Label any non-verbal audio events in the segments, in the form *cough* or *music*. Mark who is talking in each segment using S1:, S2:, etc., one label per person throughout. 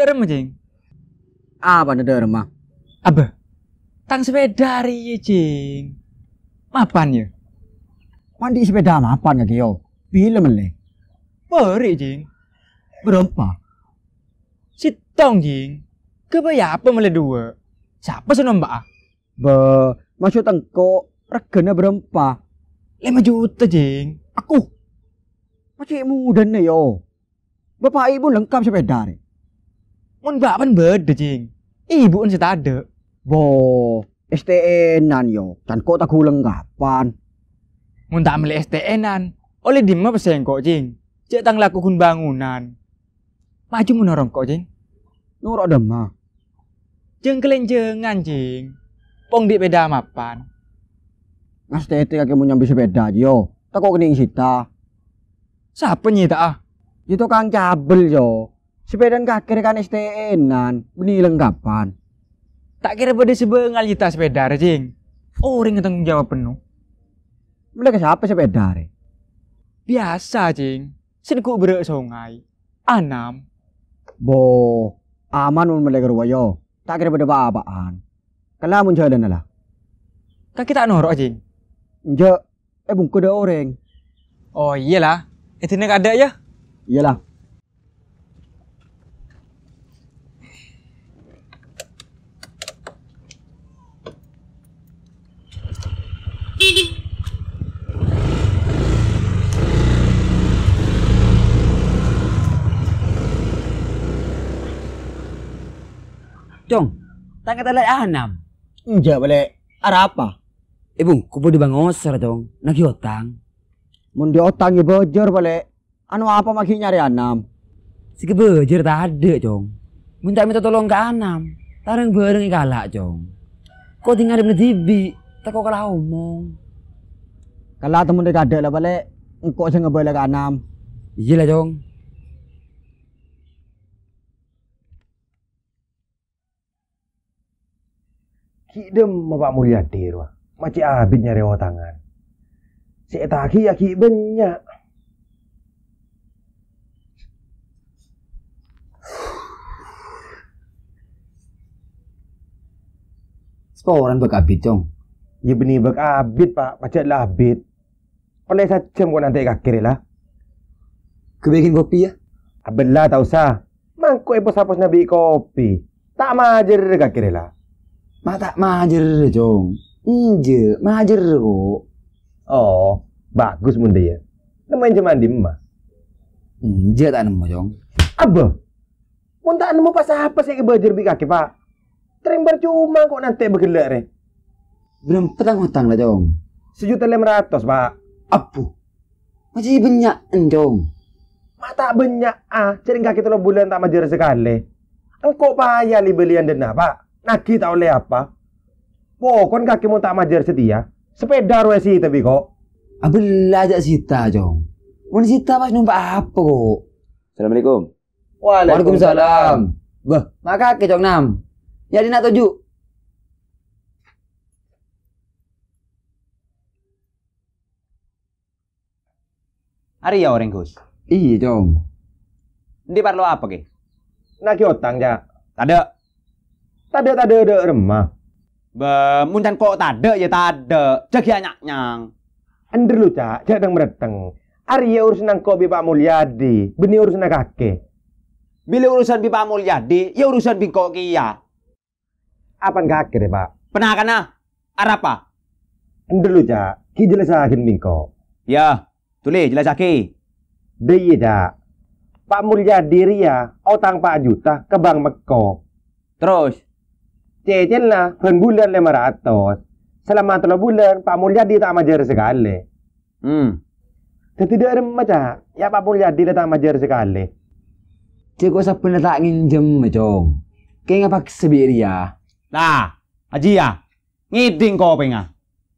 S1: Derem jeng. Apa ada derem mah? Apa? Tang sepeda ri jeng. Mapan ya? Mandi sepeda mapan ya kyo. Bila mele? Beri Berapa? Sitong jeng. Kebaya apa mele dua? Siapa sih mbak? Be, maksud tengko regana berapa? Lima juta jeng. Aku. Masih muda nih yo. Bapak ibu lengkap sepeda nih. Mun mbak berdejing. cing. Ibu kan tak ada. Bo, STN-an yo. Dan kok tak guleng kapan? Mun tak milih STN-an, oleh dima pesen kok cing. Cek tang lakukan bangunan. Maju mun orang kok cing. Nur ada ah. Jeng kelenjengan cing. Pong di beda mapan. Mas tete kakek mau nyambi sepeda yo. Tak kok kena sita. Siapa nyita ah? Itu kang cabel yo sepeda sepedaan kira kan stn e nan ini lengkapan. Tak kira pada sebengal kita sepeda, cing. Oh, ring tanggung jawab penuh. Mereka siapa sepeda, re? Biasa, cing. kau berak sungai. Anam. Bo, aman pun mereka ruwayo. Tak kira pada apa-apaan. Kalau mun jalan lah. Kaki tak norok, cing. Enggak, eh bungku ada orang. Oh iyalah, itu nak ada ya? Iyalah. Tangkat ala anam. Enggak boleh. Ada apa? Ibu, kupu di bangosar dong. Nagi otang. Mundi otang ya jor boleh. Anu apa maki nyari anam? Si kebojor tak ada dong. Minta minta tolong ke anam. Tarang bareng ikalak dong. Kok tinggal di menitibi, Tak kau kalah omong. Kalah temen dekade ada lah boleh. Engkau saya ngeboleh ke anam. Iya lah dong. kidem Pak Mulyadi ruang maci abid nyari tangan si etaki ya ki benyak Sekoran bek abid cong. Ya beni bek abid pak, Macet lah abid. Oleh saja kau nanti kakir lah. Kebikin kopi ya? Abelah tau sah. Mangkuk ibu e sapos nabi kopi. Tak majer kakir lah. Mata majer jong. Inje majer kok. Oh, bagus bunda ya. Nemain cuman di emak. Inje tak nemu jong. Apa? Mun tak nemu pas apa sih kebajer bi kaki pak? Terim cuma kok nanti bergelak re. Belum terang hutang lah jong. Sejuta lima ratus pak. Apu. Masih banyak jong. Mata banyak ah. sering kaki telur bulan tak majer sekali. Engkau payah li belian pak. Nagih tak oleh apa? Pokon kakimu tak majar setia. Sepeda ruwe sih tapi kok. Abelah aja sita, Jong. Mun sita pas numpak apa kok? Assalamualaikum. Waalaikumsalam. Wah, maka ke Jong Nam. Jadi nak tuju. Hari ya orang Gus. Iya, Jong. Di perlu apa ke? Nagi utang ya. Ada. Tade tade ada remah. Ba, muncan kok tade ya tade. Cek ya nyak nyang. Ender lu cak, cak mereteng. Arya urusan nang kok Pak Mulyadi, beni urusan nang kakek. Bila urusan Pak Mulyadi, ya urusan kok kia. Ya. Apa kakek deh Pak? Pernah kana? apa? Ender lu cak, ki akhir bingkok. Ya, tulis jelas jelasake. Deye iya, cak. Pak Mulyadi ria, otang Pak Juta ke bank Meko. Terus? Cecil hen kan bulan lima ratus. Selama tulah bulan Pak Mulyadi tak majer sekali. Hmm. Tidak ada macam ya Pak Mulyadi tak majer sekali. cik usah pun tak nginjem macam. Kayaknya pak ya. Nah, aji ya. Ngiding kau penga.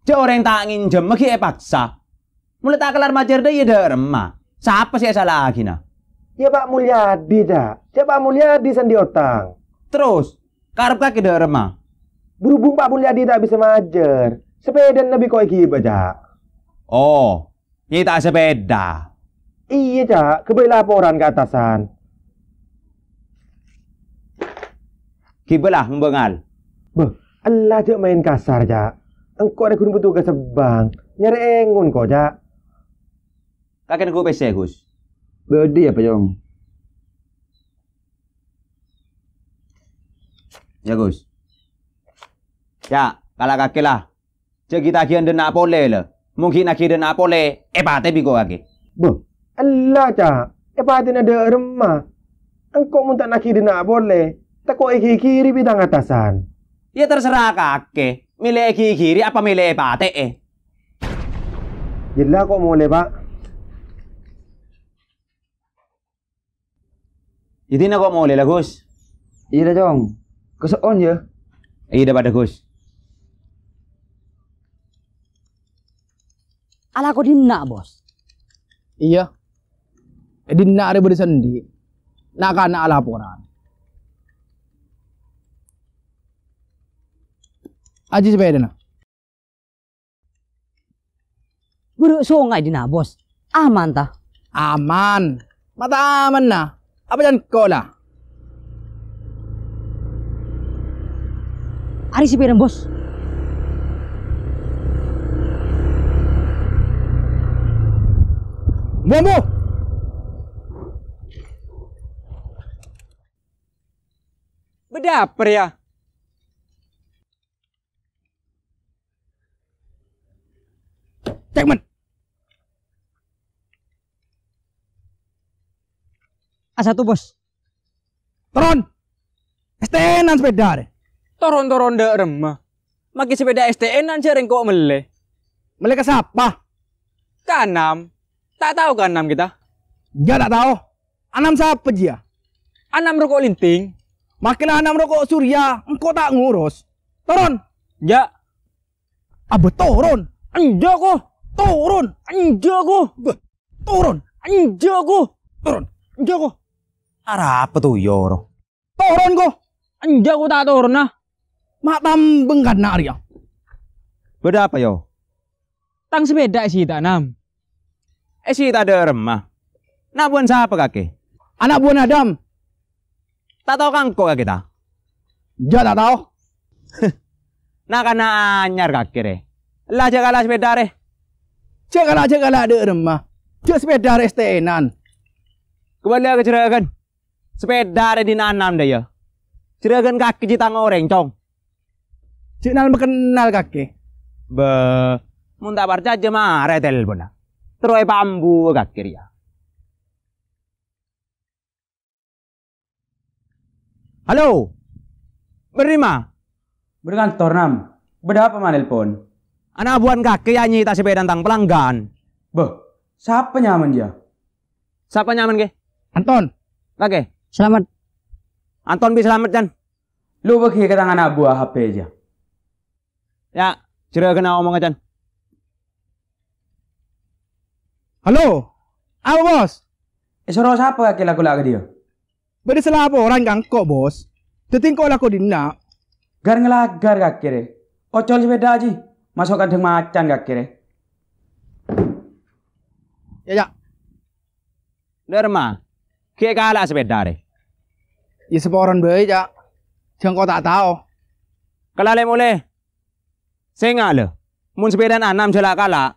S1: cik orang tak nginjem mesti eh paksa. Mulai tak kelar majer deh ya dah remah. Siapa sih salah lagi nah? Ya Pak Mulyadi dah. Ya Pak Mulyadi sendi otang. Terus, Karpa ke remah. Berhubung Pak Mulyadi tak bisa majer, sepeda lebih kau kiba cak. Oh, ini tak sepeda. Iya cak, kebeli laporan ke atasan. Kibalah lah membengal. Beh, Allah cak main kasar cak. Engkau ada gunung butuh ke sebang, nyari engun kau, cak. Kakek gue pesen Gus. Bedi apa Yong. Ya Gus. Ya, kalau kakek lah. Jadi kita kian dengan apa le? Mungkin nak kian apa le? Eh tapi biko kakek. Bu, Allah cah. Eh pate ada rumah. Engkau muntah nak kian le? Tak kau iki kiri bidang atasan. Ya terserah kakek. Milih ikhiri kiri apa milih pate eh. Jelas kok le pak. Jadi nak kok mau Gus. Iya dong. Kesekon ya iya udah pada Gus ala kok dina bos iya eh, dina ada beri sendi nak kana laporan aji sepeda na Buruk sungai dina bos aman tak? aman mata aman na apa jangan kau lah Ari si pirang bos. Momo. Bedaper ya. Tekmen. A1 bos. Tron. Estenan sepeda deh. Toron-toron ndak remah. Maki sepeda STN aja reng kok mele. Mele ke siapa? Kanam. Tak tahu kanam kita. Ya tak tahu. Anam siapa dia? Ya? Anam rokok linting. Makin anam rokok surya, engkau tak ngurus. Toron. Ya. Abe toron. Enja kok. Turun. Enja kok. Turun. Enja kok. Turun. Enja kok. Arah apa tuh yoro? Turun kok. Enja kok tak turun lah. Matam bengkan nak ria. Beda apa yo? Tang sepeda sih tak nam. Eh sih tak ada remah. Nak buan siapa kakek? Anak buan Adam. Tak tahu kang kok kita? Ja tak tahu. *laughs* nak kena anyar kakek re. Lah jaga lah sepeda re. Jaga lah jaga lah ada remah. Jaga sepeda re stenan. Kembali ke cerakan. Sepeda re di nanam deh ya. kaki jitang orang cong. Cik nal kenal kaki. Be munta barca aja mare telepon. Terus pambu kaki ya. Halo. Berima. berikan nam. Beda apa pon? Anak buan kaki nyanyi tak sepeda tentang pelanggan. Beh, siapa nyaman dia? Siapa nyaman ke? Anton. Oke. Selamat. Anton bisa selamat kan? Lu bagi ke tangan buah HP aja. Ya, jero kena omong aja. Halo. Apa, Bos? Eh, suruh siapa kaki laku lagi dia? Beri selapa orang gangko Bos. Teting kok laku dina. Gar ngelagar gak re. Ocol sepeda aja, Masuk kandang macan gak re. Ya, ya. Derma. Kek kalah sepeda re. Ya orang baik ya. Jangan kau tak tahu. Kelale mulai. Sengal. Mun sepedan anam celaka lah.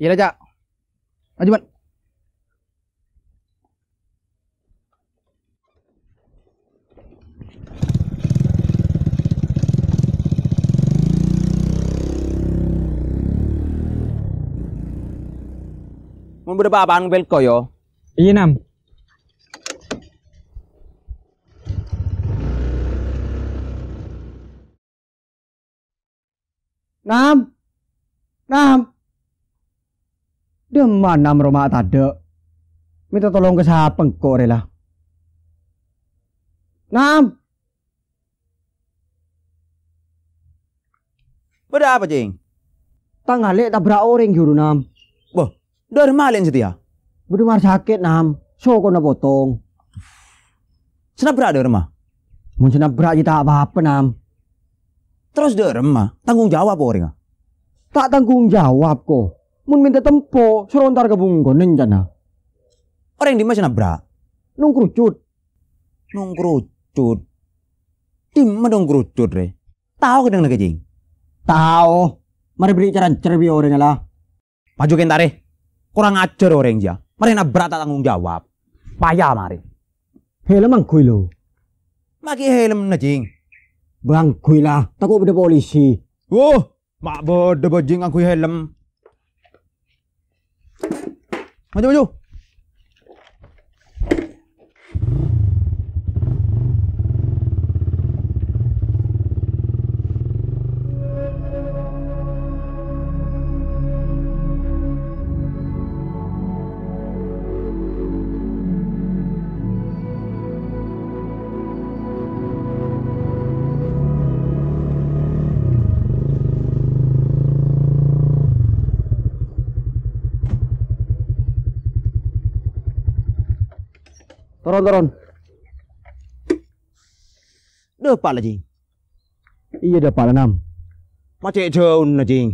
S1: Iya aja. Ajuan. Mun berapa abang belko yo? Iya nam. Nam. Nam. Deman nam rumah tade. Minta tolong ke siapa engkau rela. Nam. Berapa jeng? Tanggal lek tak tabrak orang juru gitu, nam. Wah, dari malin setia. mar sakit nam. kau nak potong. Senap berak dari rumah? Mun senap berak tak apa-apa nam. Terus derem mah, tanggung jawab orang. Tak tanggung jawab kok. Mun minta tempo, suruh ntar gabung bungkonen jana. Orang yang mana bra? Nung kerucut. Nung kerucut. mana kerucut re? Tahu kadang nge jing? Tahu. Mari beri cara cerbi orang oh, lah. Maju kentare. Kurang ajar orang oh, dia. Mari nak tak tanggung jawab. Payah mari. Helm angkui lo. Maki helm nge nah, jing. Bang gue lah, takut pada polisi. Oh, mak bodoh bajing aku helm. Maju maju. Turun, turun. depan Pak Iya, depan enam. Nam. Macet jauh, Lajing.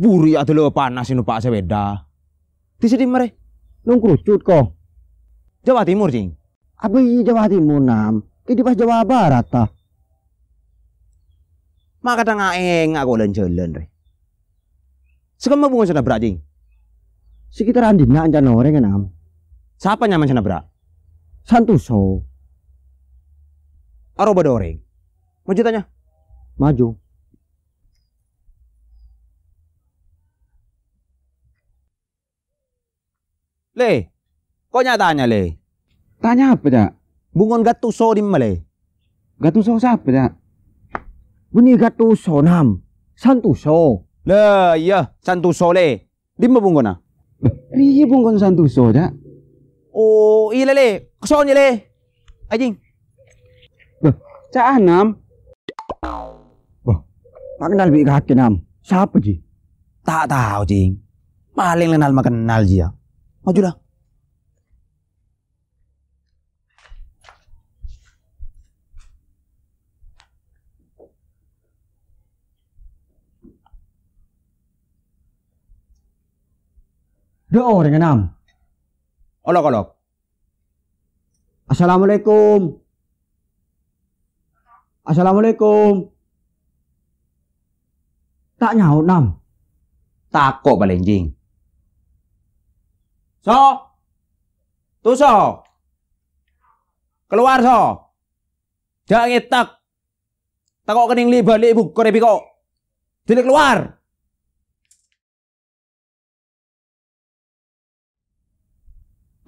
S1: Buri atau lo panas ini Pak Sebeda. Di sini mereka. Nung kerucut kok. Jawa Timur, Jing. iya Jawa Timur, Nam. Ini pas Jawa Barat, tah. Maka tengah eng aku lan jalan, re. Sekarang mau bunga sana berat Jing. Sekitaran dina ancan orang, Nam. Siapa nyaman sana berat? Santoso. Aroba Doreng. Maju tanya. Maju. Le, kok nyatanya le? Tanya apa ya? Bungon gatuso di mana leh? Gatuso siapa ya? Bunyi gatuso nam. Santoso. Le, iya, Santoso le. Di mana bungon ah? Iya bungon Santoso ya o oh, ilale iya, kaso le. ajing Cak anam ah, wah makenal bi kaki nam siapa ji tak tahu jing paling kenal kenal ji ya lah. Dua orang enam olok-olok. Assalamualaikum. Assalamualaikum. Tak nyaut nam. Takut balengjing. So. Tu so. Keluar so. Jangan ngetak. kok kening li balik ibu korepiko. Tidak keluar.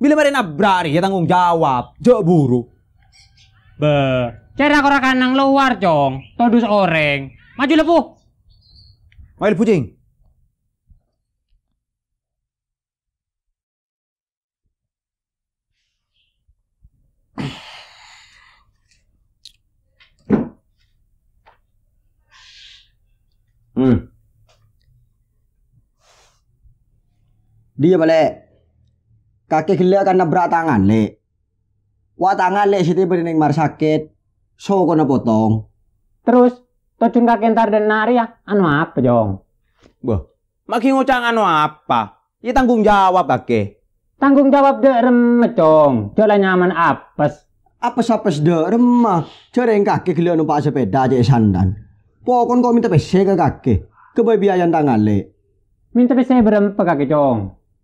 S1: Bila mari nabrari ya tanggung jawab. Jek buru. Be, cara kora nang luar, Cong. Todus orang, Maju lepu. Maju lepu, Jing. Hmm. Dia balik. Kaki gila kan nabrak tangan le. Wah tangan le beri berining mar sakit. So kono potong. Terus tojun kaki ntar dan nari ya anu apa jong? Boh. maki ngucang anu apa? Ya tanggung jawab kake. Tanggung jawab de derem jong. Jalan nyaman apes. Apes-apes derem mah. Jaring kaki gila numpak sepeda aja sandan. Pokon kau minta pese ke kaki. kebebiayaan tangan le. Minta pese berempa kaki jong.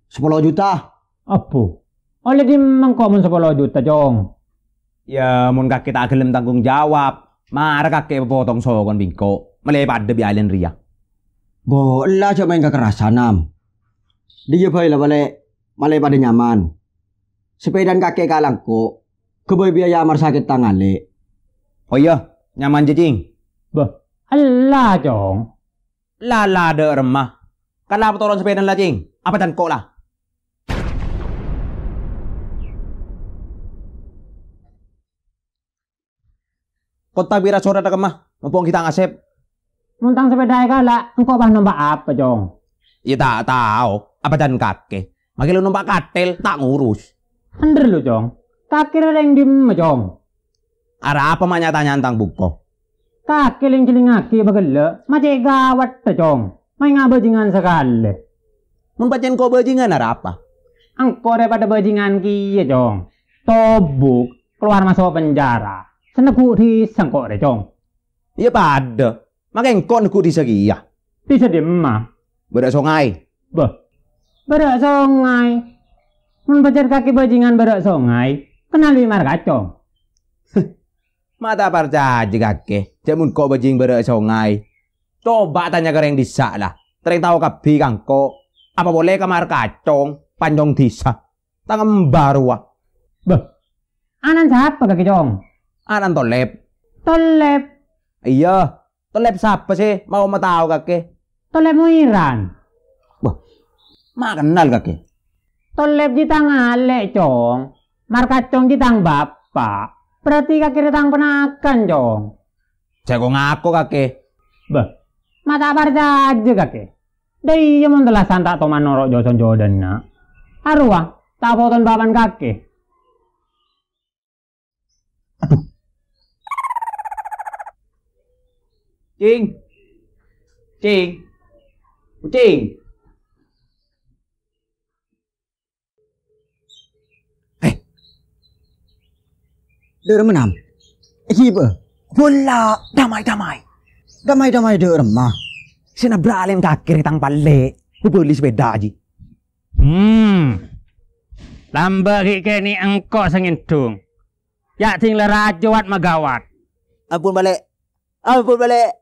S1: Sepuluh juta. Apa? Oleh di mengko mun 10 juta, Jong. Ya mun kakek tak gelem tanggung jawab. Mara kakek potong sokon bingko. Melepat de bialen ria. Bola coba main kekerasan Nam. Dia lah balik. Malai pada nyaman. Sepedan kakek kalang kok. kebaya biaya amar sakit tangan le. Oh iya, nyaman jejing. Bah, Allah jong. Lala de remah. Kalau apa turun sepedan lah jing. Apa dan kok lah? kota bira sore ada kemah, mumpung kita ngasep muntang sepeda ya kala, numpak bah apa jong ya tak tahu apa dan kake makin lu nombak katel tak ngurus Under lu jong ada yang dim jong Ada apa mah nyata nyantang buko Kake yang ciling aki bagele macam gawat jong main ngabajingan sekali mun kau bajingan ada apa angkor pada bajingan kia jong tobuk keluar masuk penjara Senegu di sangkok deh Cong. Iya pada. Maka engkau negu di segi ya. Bisa di mana? Berak songai. Bah. Berak songai. Menpecat kaki bajingan berak songai. Kenal wimar kacong. Mata percaya kake. Jamun kau bajing berak songai. Coba tanya kareng di disa lah. Tereng tahu kang kangko. Apa boleh kamar kacong. Panjong disa. Tangan baru wah. Bah. Anan siapa kaki cong? Anan ah, tolep. Tolep. Iya, tolep siapa sih? Mau mau tahu kakek? Tolep Muiran. Wah, mak kenal kakek. Tolep di tang ale, cong. cong di tang bapak. Berarti kakek di tang penakan, cong. Jago ngaku kakek. Bah, mata apa aja kakek? Dari yang telah santak toman norok joson jodan nak. Aruah, tak foton bapak kakek. Cing. Cing. Kucing. Hei. Dek menam. Hiba. Bola damai-damai. Damai-damai dek remah. Sina bralim takir tang palle. Hubuli sepeda aja. Hmm. Lamba kini engkau engkau sengendung. Ya ting lerajawat magawat. Ampun balik. Ampun balik.